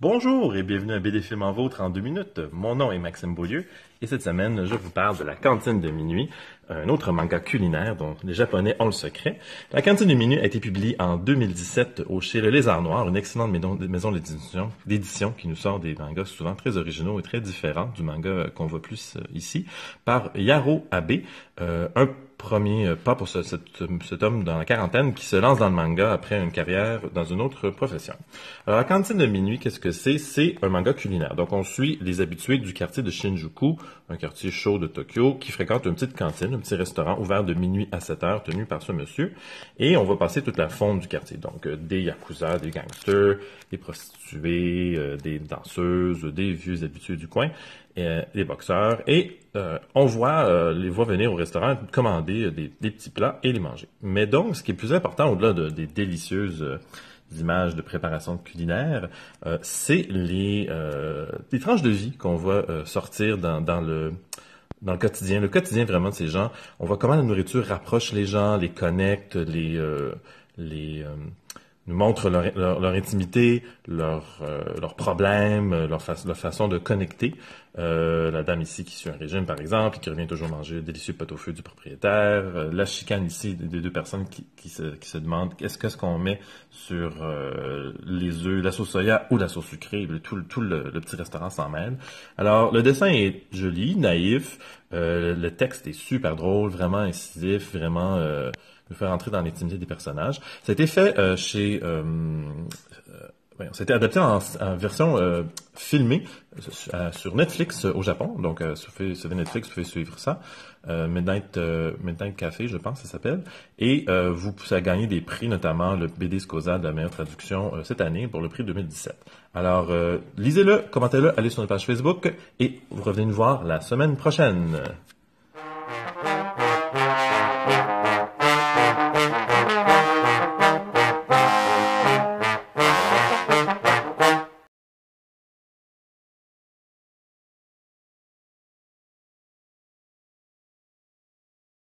Bonjour et bienvenue à BD Film en vôtre en deux minutes. Mon nom est Maxime Beaulieu et cette semaine, je vous parle de La Cantine de minuit, un autre manga culinaire dont les Japonais ont le secret. La Cantine de minuit a été publiée en 2017 au chez Le Lézard Noir, une excellente maison d'édition qui nous sort des mangas souvent très originaux et très différents du manga qu'on voit plus euh, ici, par Yaro Abe, euh, un premier euh, pas pour euh, cet, homme dans la quarantaine qui se lance dans le manga après une carrière dans une autre profession. Alors, la cantine de minuit, qu'est-ce que c'est? C'est un manga culinaire. Donc, on suit les habitués du quartier de Shinjuku, un quartier chaud de Tokyo, qui fréquente une petite cantine, un petit restaurant ouvert de minuit à 7 heures, tenu par ce monsieur. Et on va passer toute la fonte du quartier. Donc, euh, des yakuza, des gangsters, des prostituées, des danseuses, des vieux habitués du coin, des boxeurs. Et euh, on voit euh, les voit venir au restaurant commander euh, des, petits plats et les manger. Mais donc, ce qui est plus important au-delà de, des délicieuses images de préparation culinaire, c'est les, tranches de vie qu'on voit sortir dans, dans le dans le quotidien, le quotidien vraiment de ces gens. On voit comment la nourriture rapproche les gens, les connecte, les les nous montrent leur, leur, leur intimité, euh, leurs euh, leur problèmes, leur, fa leur, façon de connecter. Euh, la dame ici qui suit un régime, par exemple, et qui revient toujours manger le délicieux pot au feu du propriétaire. la chicane ici des deux personnes qui, qui, se, qui se demandent qu'est-ce qu'est-ce qu'on met sur les œufs, la sauce soya ou la sauce sucrée. tout, tout le, le petit restaurant s'en mêle. Alors, le dessin est joli, naïf. le texte est super drôle, vraiment incisif, vraiment... Vous faire entrer dans l'intimité des personnages. Ça a été fait euh, chez... Euh, euh, a été adapté en, version euh, filmée sur Netflix au Japon. Donc, sur, Netflix, vous pouvez suivre ça. Midnight, Midnight, Café, je pense, ça s'appelle. Et vous à gagner des prix, notamment le BD Scosa de la meilleure traduction cette année pour le prix 2017. Alors, lisez-le, commentez-le, allez sur notre page Facebook et vous revenez nous voir la semaine prochaine.